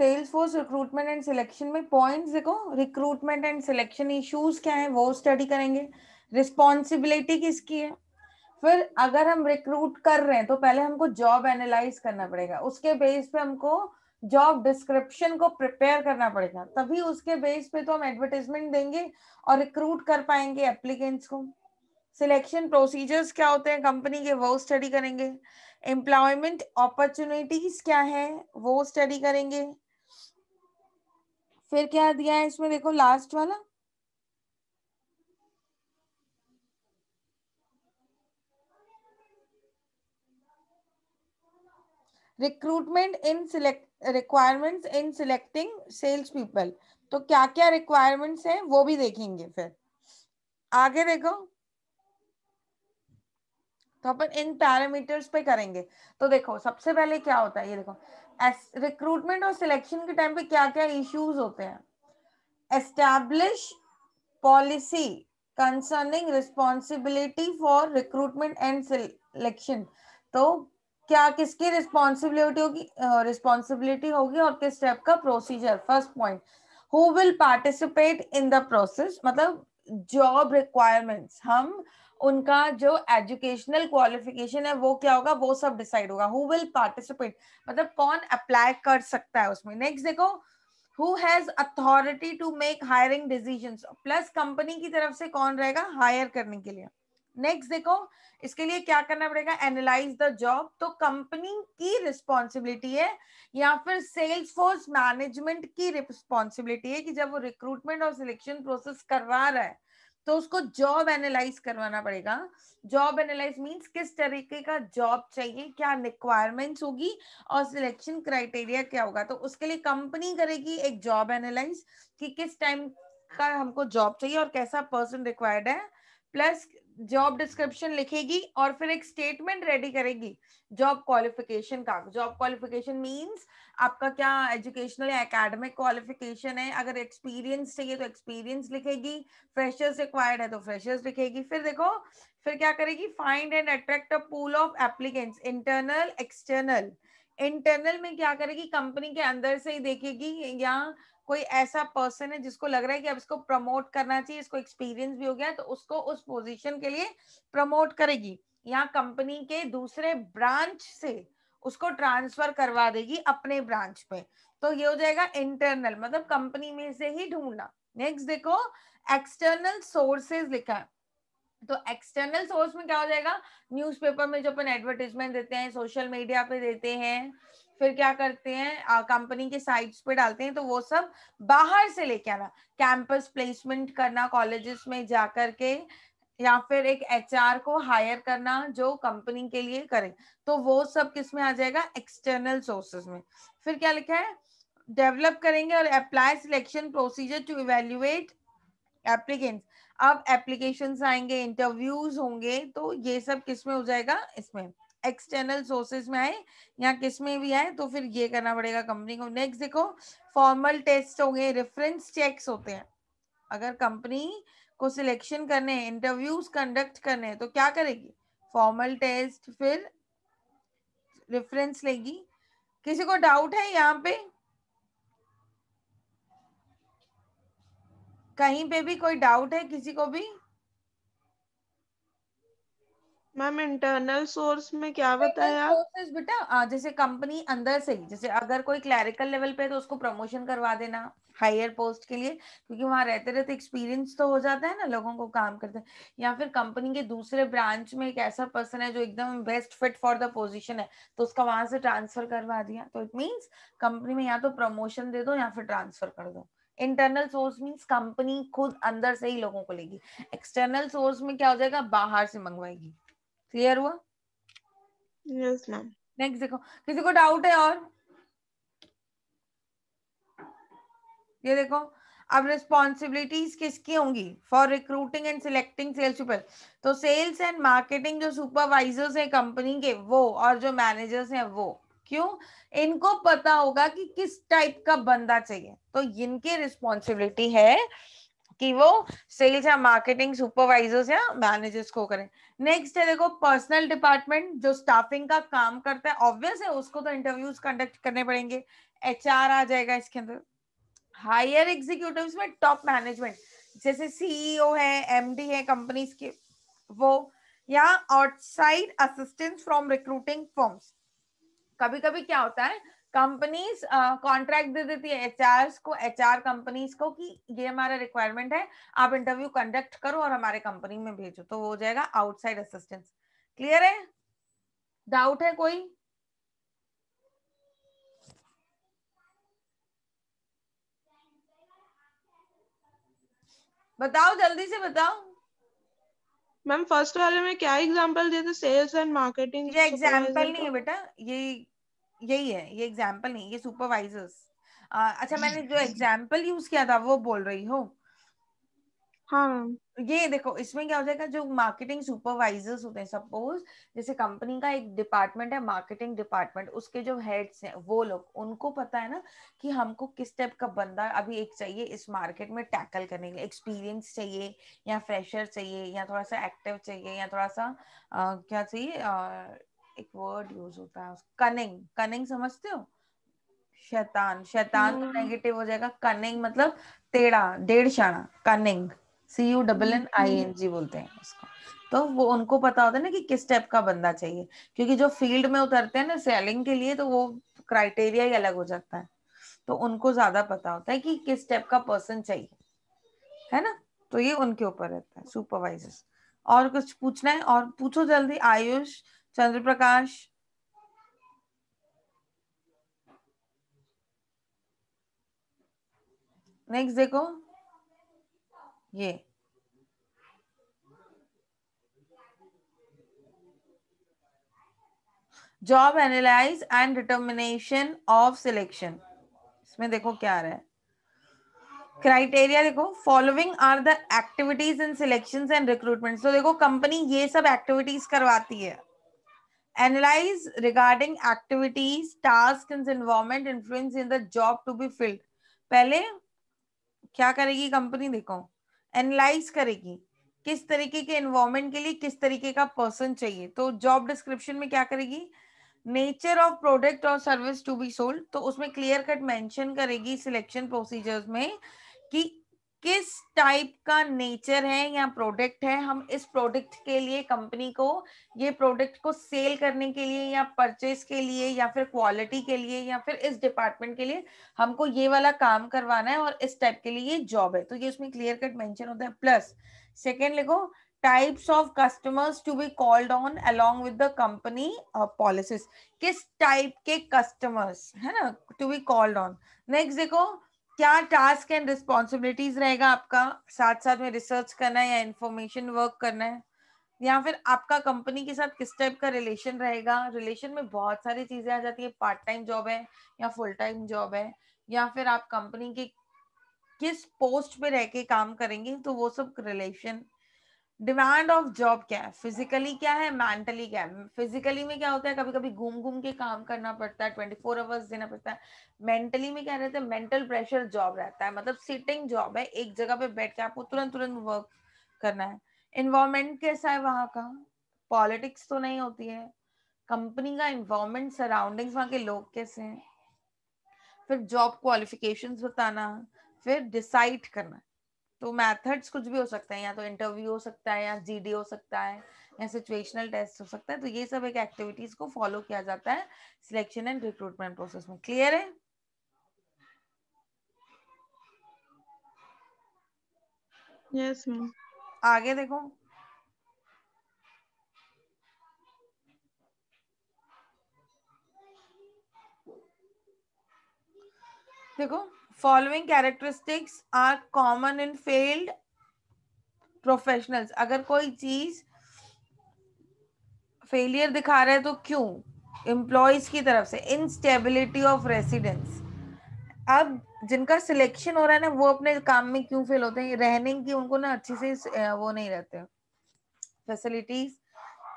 Sales force recruitment and selection में points देखो recruitment and selection issues क्या है वो स्टडी करेंगे रिस्पॉन्सिबिलिटी किसकी है फिर अगर हम रिक्रूट कर रहे हैं तो पहले हमको जॉब एनालाइज करना पड़ेगा उसके बेस पे हमको जॉब डिस्क्रिप्शन को प्रिपेयर करना पड़ेगा तभी उसके बेस पे तो हम एडवर्टीजमेंट देंगे और रिक्रूट कर पाएंगे एप्लीकेंट्स को सिलेक्शन प्रोसीजर्स क्या होते हैं कंपनी के वो स्टडी करेंगे एम्प्लॉयमेंट अपॉर्चुनिटीज क्या है वो स्टडी करेंगे फिर क्या दिया है इसमें देखो लास्ट वाला recruitment in select requirements in selecting sales people तो क्या क्या रिक्वायरमेंट्स हैं वो भी देखेंगे फिर आगे देखो तो अपन इन पैरामीटर्स पे करेंगे तो देखो सबसे पहले क्या होता है ये देखो रिक्रूटमेंट और सिलेक्शन के टाइम पे क्या क्या इश्यूज होते हैं establish policy concerning responsibility for recruitment and selection तो क्या किसकी रिस्पॉन्सिबिलिटी होगी रिस्पॉन्सिबिलिटी होगी और किस स्टेप का procedure first point who will participate in the process मतलब जॉब रिक्वायरमेंट्स हम uh, उनका जो एजुकेशनल क्वालिफिकेशन है वो क्या होगा वो सब डिसाइड होगा हु विल पार्टिसिपेट मतलब कौन अप्लाई कर सकता है उसमें नेक्स्ट देखो who has authority to make hiring decision plus company की तरफ से कौन रहेगा हायर करने के लिए नेक्स्ट देखो इसके लिए क्या करना पड़ेगा एनालाइज द जॉब तो कंपनी की रिस्पॉन्सिबिलिटी है या फिर सेल्स फोर्स मैनेजमेंट की रिस्पॉन्सिबिलिटी है कि जब वो रिक्रूटमेंट और सिलेक्शन प्रोसेस करवा रहा है तो उसको जॉब एनालाइज करवाना पड़ेगा जॉब एनालाइज मींस किस तरीके का जॉब चाहिए क्या रिक्वायरमेंट्स होगी और सिलेक्शन क्राइटेरिया क्या होगा तो उसके लिए कंपनी करेगी एक जॉब एनालाइज कि किस टाइम का हमको जॉब चाहिए और कैसा पर्सन रिक्वायर्ड है प्लस जॉब डिस्क्रिप्शन लिखेगी और फिर एक स्टेटमेंट रेडी करेगी जॉब क्वालिफिकेशन का जॉब क्वालिफिकेशन मीन्स आपका क्या एजुकेशनल या एकेडमिक क्वालिफिकेशन है अगर एक्सपीरियंस चाहिए तो एक्सपीरियंस लिखेगी फ्रेशर्स रिक्वायर्ड है तो फ्रेशर्स लिखेगी फिर देखो फिर क्या करेगी find and attract a pool of applicants internal external internal में क्या करेगी कंपनी के अंदर से ही देखेगी या कोई ऐसा पर्सन है जिसको लग रहा है कि अब इसको प्रमोट करना चाहिए इसको एक्सपीरियंस भी हो गया तो उसको उस पोजीशन के लिए प्रमोट करेगी या कंपनी के दूसरे ब्रांच से उसको ट्रांसफर करवा देगी अपने ब्रांच में तो ये हो जाएगा इंटरनल मतलब कंपनी में से ही ढूंढना नेक्स्ट देखो एक्सटर्नल सोर्सेज लिखा है तो एक्सटर्नल सोर्स में क्या हो जाएगा न्यूज़पेपर में जो अपन एडवर्टीजमेंट देते हैं सोशल मीडिया पे देते हैं फिर क्या करते हैं कंपनी के साइट्स पे डालते हैं तो वो सब बाहर से लेके आना कैंपस प्लेसमेंट करना कॉलेजेस में जाकर के या फिर एक एच को हायर करना जो कंपनी के लिए करे तो वो सब किस में आ जाएगा एक्सटर्नल सोर्सेज में फिर क्या लिखा है डेवलप करेंगे और apply selection procedure to evaluate applicant अब एप्लीकेशन आएंगे इंटरव्यूज होंगे तो ये सब किस में हो जाएगा इसमें एक्सटर्नल सोर्सेज में आए या किस में भी आए तो फिर ये करना पड़ेगा कंपनी को नेक्स्ट देखो फॉर्मल टेस्ट होंगे रेफरेंस चेक्स होते हैं अगर कंपनी को सिलेक्शन करने इंटरव्यूज कंडक्ट करने तो क्या करेगी फॉर्मल टेस्ट फिर रेफरेंस लेगी किसी को डाउट है यहाँ पे कहीं पे भी कोई डाउट है किसी को भी मैम इंटरनल सोर्स में क्या बताया बेटा जैसे कंपनी अंदर से ही जैसे अगर कोई क्लैरिकल लेवल पे तो उसको प्रमोशन करवा देना हायर पोस्ट के लिए क्योंकि वहां रहते रहते एक्सपीरियंस तो हो जाता है ना लोगों को काम करते या फिर कंपनी के दूसरे ब्रांच में एक ऐसा पर्सन है जो एकदम best fit for the position है तो उसका वहां से ट्रांसफर करवा दिया तो इट मीन्स कंपनी में या तो प्रमोशन दे दो या फिर ट्रांसफर कर दो इंटरनल सोर्स मीन्स कंपनी खुद अंदर से ही लोगों को लेगी एक्सटर्नल सोर्स में क्या हो जाएगा बाहर से मंगवाएगी क्लियर हुआ यस मैम नेक्स्ट देखो किसी को डाउट है और ये देखो अब रिस्पॉन्सिबिलिटीज किसकी होंगी for recruiting and selecting sales people तो सेल्स एंड मार्केटिंग जो सुपरवाइजर्स हैं कंपनी के वो और जो मैनेजर्स हैं वो क्यों इनको पता होगा कि किस टाइप का बंदा चाहिए तो इनकी रिस्पॉन्सिबिलिटी है कि वो सेल्स या मार्केटिंग सुपरवाइजर्स या मैनेजर्स को करें नेक्स्ट है देखो पर्सनल डिपार्टमेंट जो स्टाफिंग का काम करता है ऑब्वियस है उसको तो इंटरव्यूज कंडक्ट करने पड़ेंगे एच आ जाएगा इसके अंदर हायर एग्जीक्यूटिव में टॉप मैनेजमेंट जैसे सीईओ e है एम है कंपनीज के वो या outside assistance from recruiting forms कभी कभी क्या होता है कंपनीज कॉन्ट्रैक्ट uh, दे देती है एच को एच कंपनीज को कि ये हमारा रिक्वायरमेंट है आप इंटरव्यू कंडक्ट करो और हमारे कंपनी में भेजो तो हो जाएगा आउटसाइड असिस्टेंस क्लियर है डाउट है कोई बताओ जल्दी से बताओ मैम फर्स्ट वाले में क्या एग्जांपल दिए थे सेल्स एंड मार्केटिंग ये एग्जांपल नहीं है बेटा ये यही है ये एग्जाम्पल नहीं ये सुपरवाइजर्स अच्छा मैंने जो एग्जाम्पल यूज किया था वो बोल रही हो हाँ ये देखो इसमें क्या हो जाएगा जो मार्केटिंग सुपरवाइजर्स होते हैं सपोज जैसे कंपनी का एक डिपार्टमेंट है मार्केटिंग डिपार्टमेंट उसके जो हेड्स हैं वो लोग उनको पता है ना कि हमको किस टाइप का बंदा अभी एक चाहिए इस मार्केट में टैकल करने के लिए एक्सपीरियंस चाहिए या फ्रेशर चाहिए या थोड़ा सा एक्टिव चाहिए या थोड़ा सा आ, क्या चाहिए एक वर्ड यूज होता है कनिंग कनिंग समझते हो शैतान शैतान तो नेगेटिव hmm. हो जाएगा कनिंग मतलब टेढ़ा डेढ़ शाणा cunning C U double N I N G बोलते हैं उसको तो वो उनको पता होता है ना कि किस टाइप का बंदा चाहिए क्योंकि जो फील्ड में उतरते हैं ना सेलिंग के लिए तो वो क्राइटेरिया ही अलग हो जाता है तो उनको ज्यादा पता होता है कि किस टाइप का पर्सन चाहिए है ना तो ये उनके ऊपर रहता है सुपरवाइजर्स और कुछ पूछना है और पूछो जल्दी आयुष चंद्र प्रकाश नेक्स्ट देखो ये job analyse and determination of selection इसमें देखो क्या आ रहा है क्राइटेरिया देखो following are the activities in selection and recruitment तो देखो कंपनी ये सब एक्टिविटीज करवाती है analyze regarding activities task and environment influence in the job to be filled पहले क्या करेगी कंपनी देखो एनालाइज करेगी किस तरीके के एनवायरमेंट के लिए किस तरीके का पर्सन चाहिए तो जॉब डिस्क्रिप्शन में क्या करेगी नेचर ऑफ प्रोडक्ट और सर्विस टू बी सोल्ड तो उसमें क्लियर कट मेंशन करेगी सिलेक्शन प्रोसीजर्स में कि किस टाइप का नेचर है या प्रोडक्ट है हम इस प्रोडक्ट के लिए कंपनी को ये प्रोडक्ट को सेल करने के लिए या परचेज के लिए या फिर क्वालिटी के लिए या फिर इस डिपार्टमेंट के लिए हमको ये वाला काम करवाना है और इस टाइप के लिए ये जॉब है तो ये उसमें क्लियर कट मेंशन होता है प्लस सेकेंड लिखो types of customers to be called on along with the company policies किस टाइप के कस्टमर्स है ना to be called on next देखो क्या टास्क एंड रिस्पॉन्सिबिलिटीज रहेगा आपका साथ साथ में रिसर्च करना है या इंफॉर्मेशन वर्क करना है या फिर आपका कंपनी के साथ किस टाइप का रिलेशन रहेगा रिलेशन में बहुत सारी चीजें आ जाती है पार्ट टाइम जॉब है या फुल टाइम जॉब है या फिर आप कंपनी के किस पोस्ट पे रह के काम करेंगे तो वो सब रिलेशन डिमांड ऑफ जॉब क्या है फिजिकली क्या है मेंटली क्या है फिजिकली में क्या होता है कभी कभी घूम घूम के काम करना पड़ता है ट्वेंटी फोर आवर्स देना पड़ता है मेंटली में क्या रहता है मेंटल प्रेशर जॉब रहता है मतलब सिटिंग जॉब है एक जगह पे बैठ के आपको तुरंत तुरंत वर्क करना है इन्वायरमेंट कैसा है वहाँ का पॉलिटिक्स तो नहीं होती है कंपनी का इन्वायरमेंट सराउंडिंग्स वहाँ के लोग कैसे हैं फिर जॉब क्वालिफिकेशंस बताना फिर डिसाइड करना तो मेथड्स कुछ भी हो सकते हैं या तो इंटरव्यू हो सकता है या जीडी हो सकता है या सिचुएशनल टेस्ट हो सकता है तो ये सब एक एक्टिविटीज को फॉलो किया जाता है सिलेक्शन एंड रिक्रूटमेंट प्रोसेस में क्लियर है yes, आगे देखो देखो following characteristics are common in failed professionals अगर कोई चीज फेलियर दिखा रहे तो क्यों एम्प्लॉयज की तरफ से इनस्टेबिलिटी ऑफ रेसिडेंस अब जिनका सिलेक्शन हो रहा है ना वो अपने काम में क्यों फेल होते हैं रहने की उनको ना अच्छे से वो नहीं रहते facilities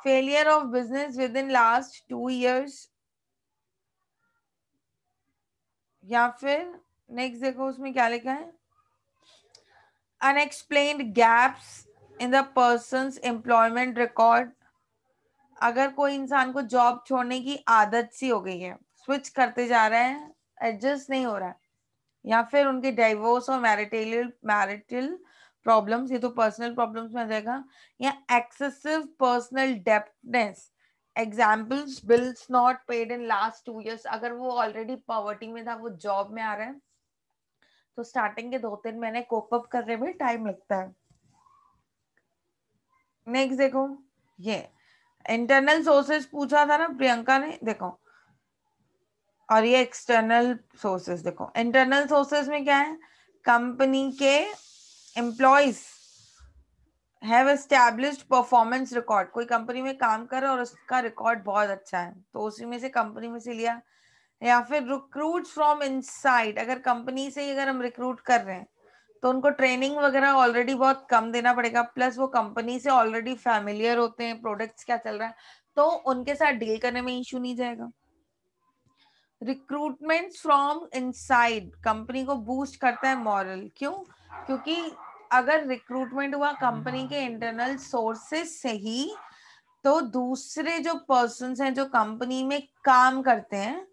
failure of business with in last two years या फिर नेक्स्ट देखो उसमें क्या लिखा है unexplained gaps in the person employment record अगर कोई इंसान को जॉब छोड़ने की आदत सी हो गई है स्विच करते जा रहे हैं एडजस्ट नहीं हो रहा है या फिर उनके डाइवोर्स और मैरिटेल मैरिटल प्रॉब्लम्स ये तो पर्सनल प्रॉब्लम्स में आ जाएगा या excessive personal indebtedness examples bills not paid in last two years अगर वो ऑलरेडी पॉवर्टी में था वो जॉब में आ रहा है तो स्टार्टिंग के दो तीन महीने कोप अप करने में टाइम लगता है नेक्स्ट देखो ये इंटरनल सोर्सेस पूछा था ना प्रियंका ने देखो और ये एक्सटर्नल सोर्सेस देखो इंटरनल सोर्सेस में क्या है कंपनी के employees have established performance record कोई कंपनी में काम कर रहा और उसका रिकॉर्ड बहुत अच्छा है तो उसी में से कंपनी में से लिया या फिर रिक्रूट फ्रॉम इनसाइड अगर कंपनी से ही अगर हम रिक्रूट कर रहे हैं तो उनको ट्रेनिंग वगैरह ऑलरेडी बहुत कम देना पड़ेगा प्लस वो कंपनी से ऑलरेडी फैमिलियर होते हैं प्रोडक्ट्स क्या चल रहा है तो उनके साथ डील करने में इश्यू नहीं जाएगा रिक्रूटमेंट फ्रॉम इनसाइड कंपनी को बूस्ट करता है मॉरल क्यों क्योंकि अगर रिक्रूटमेंट हुआ कंपनी के इंटरनल सोर्सेस से ही तो दूसरे जो पर्सन हैं जो कंपनी में काम करते हैं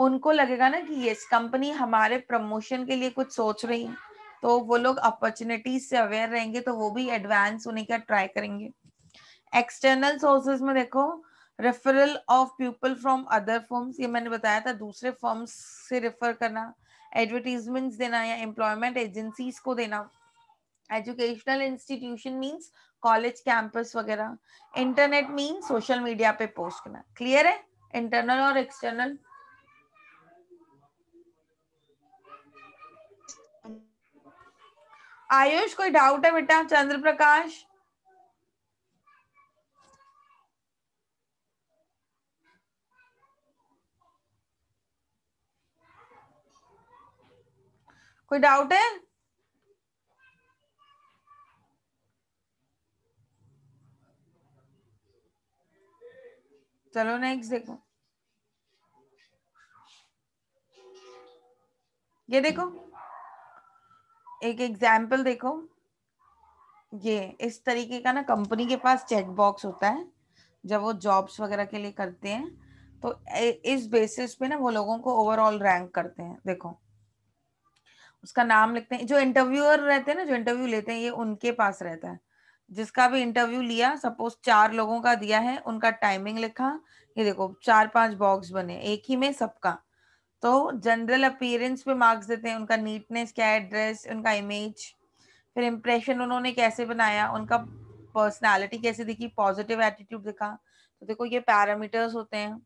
उनको लगेगा ना कि यस कंपनी हमारे प्रमोशन के लिए कुछ सोच रही है तो वो लोग अपॉर्चुनिटीज से अवेयर रहेंगे तो वो भी एडवांस होने का ट्राई करेंगे एक्सटर्नल सोर्सेज में देखो referral of people from other forms ये मैंने बताया था दूसरे फॉर्म्स से रेफर करना एडवर्टीजमेंट्स देना या एम्प्लॉयमेंट एजेंसीज को देना educational institution means college campus वगैरह इंटरनेट मीन्स सोशल मीडिया पे पोस्ट करना क्लियर है इंटरनल और एक्सटर्नल आयुष कोई डाउट है बेटा चंद्र प्रकाश कोई डाउट है चलो नेक्स्ट देखो ये देखो एक एग्जाम्पल देखो ये इस तरीके का ना कंपनी के पास चेक बॉक्स होता है जब वो जॉब्स वगैरह के लिए करते हैं तो इस बेसिस पे ना वो लोगों को ओवरऑल रैंक करते हैं देखो उसका नाम लिखते हैं जो इंटरव्यूअर रहते हैं ना जो इंटरव्यू लेते हैं ये उनके पास रहता है जिसका भी इंटरव्यू लिया सपोज चार लोगों का दिया है उनका टाइमिंग लिखा ये देखो चार पांच बॉक्स बने एक ही में सबका तो जनरल अपीयरेंस पे मार्क्स देते हैं उनका नीटनेस क्या है ड्रेस उनका इमेज फिर इम्प्रेशन उन्होंने कैसे बनाया उनका पर्सनालिटी कैसे दिखी पॉजिटिव एटीट्यूड दिखा तो देखो ये पैरामीटर्स होते हैं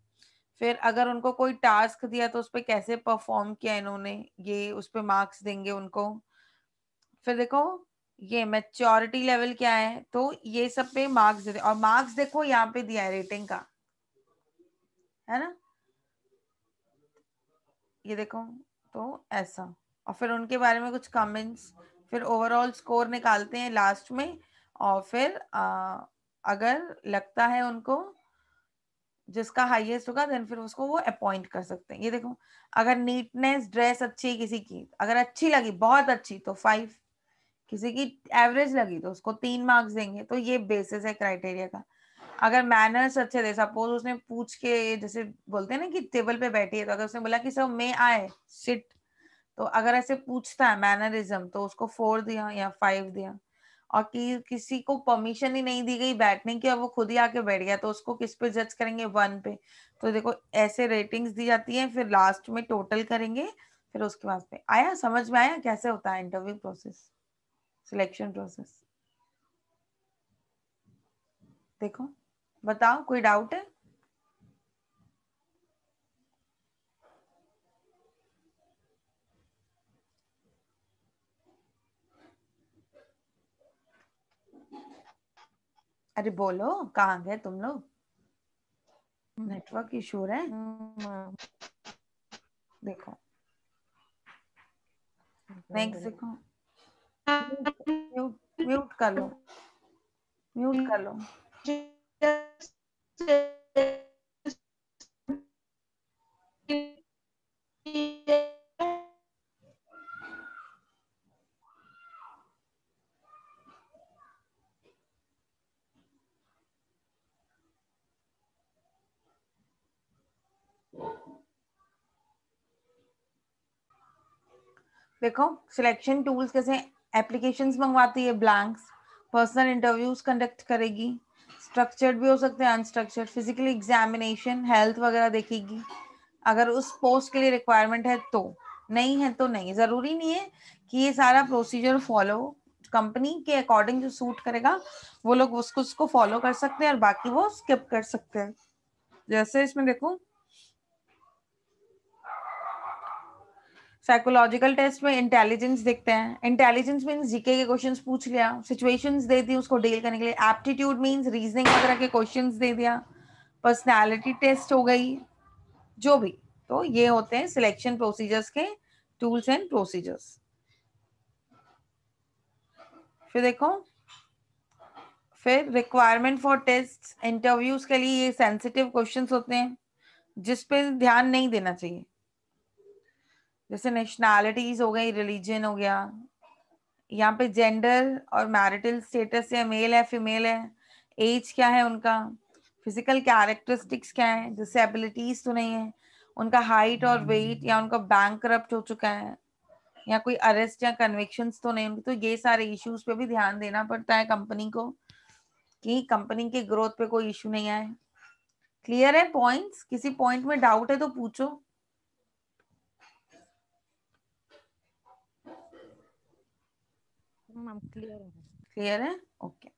फिर अगर उनको कोई टास्क दिया तो उस पर कैसे परफॉर्म किया इन्होंने ये उस पर मार्क्स देंगे उनको फिर देखो ये मेच्योरिटी लेवल क्या है तो ये सब पे मार्क्स देते और मार्क्स देखो यहाँ पे दिया है रेटिंग का है ना ये देखो तो ऐसा और फिर उनके बारे में कुछ कमेंट्स फिर ओवरऑल स्कोर निकालते हैं लास्ट में और फिर आ, अगर लगता है उनको जिसका हाईएस्ट होगा देन फिर उसको वो अपॉइंट कर सकते हैं ये देखो अगर नीटनेस ड्रेस अच्छी है किसी की अगर अच्छी लगी बहुत अच्छी तो फाइव किसी की एवरेज लगी तो उसको तीन मार्क्स देंगे तो ये बेसिस है क्राइटेरिया का अगर मैनर्स अच्छे थे सपोज उसने पूछ के जैसे बोलते हैं ना कि टेबल पे बैठी है तो अगर उसने बोला कि सर मे आए सिट तो अगर ऐसे पूछता है मैनरिज्म तो उसको फोर दिया या फाइव दिया और कि किसी को परमिशन ही नहीं दी गई बैठने की और वो खुद ही आके बैठ गया तो उसको किस पे जज करेंगे वन पे तो देखो ऐसे रेटिंग्स दी जाती है फिर लास्ट में टोटल करेंगे फिर उसके बाद पे आया समझ में आया कैसे होता है इंटरव्यू प्रोसेस सिलेक्शन प्रोसेस देखो बताओ कोई डाउट है अरे बोलो कहाँ गए तुम लोग नेटवर्क इशू है देखो नेक्स्ट देखो म्यूट कर लो म्यूट कर लो देखो सिलेक्शन टूल्स कैसे एप्लीकेशंस मंगवाती है ब्लैंक्स पर्सनल इंटरव्यूज कंडक्ट करेगी स्ट्रक्चर्ड भी हो सकते हैं अनस्ट्रक्चर्ड फिजिकली एग्जामिनेशन हेल्थ वगैरह देखेगी अगर उस पोस्ट के लिए रिक्वायरमेंट है तो नहीं है तो नहीं जरूरी नहीं है कि ये सारा प्रोसीजर फॉलो कंपनी के अकॉर्डिंग जो सूट करेगा वो लोग उसको उसको फॉलो कर सकते हैं और बाकी वो स्किप कर सकते हैं जैसे इसमें देखो साइकोलॉजिकल टेस्ट में इंटेलिजेंस देखते हैं इंटेलिजेंस मीन्स जीके के क्वेश्चन पूछ लिया सिचुएशंस दे दी उसको डील करने के लिए एप्टीट्यूड मीन्स रीजनिंग वगैरह के क्वेश्चन दे दिया पर्सनैलिटी टेस्ट हो गई जो भी तो ये होते हैं सिलेक्शन प्रोसीजर्स के टूल्स एंड प्रोसीजर्स फिर देखो फिर रिक्वायरमेंट फॉर टेस्ट इंटरव्यूज के लिए ये सेंसिटिव क्वेश्चंस होते हैं जिस पे ध्यान नहीं देना चाहिए जैसे नेशनैलिटीज हो गई रिलीजन हो गया यहाँ पे जेंडर और मैरिटल स्टेटस है मेल है फीमेल है एज क्या है उनका फिजिकल कैरेक्टरिस्टिक्स क्या है जैसे एबिलिटीज तो नहीं है उनका हाइट और वेट hmm. या उनका बैंक करप्ट हो चुका है या कोई अरेस्ट या कन्विक्शन तो नहीं उनके तो ये सारे इश्यूज पे भी ध्यान देना पड़ता है कंपनी को कि कंपनी के ग्रोथ पे कोई इशू नहीं आए क्लियर है पॉइंट्स किसी पॉइंट में डाउट है तो पूछो मैम क्लियर है क्लियर है ओके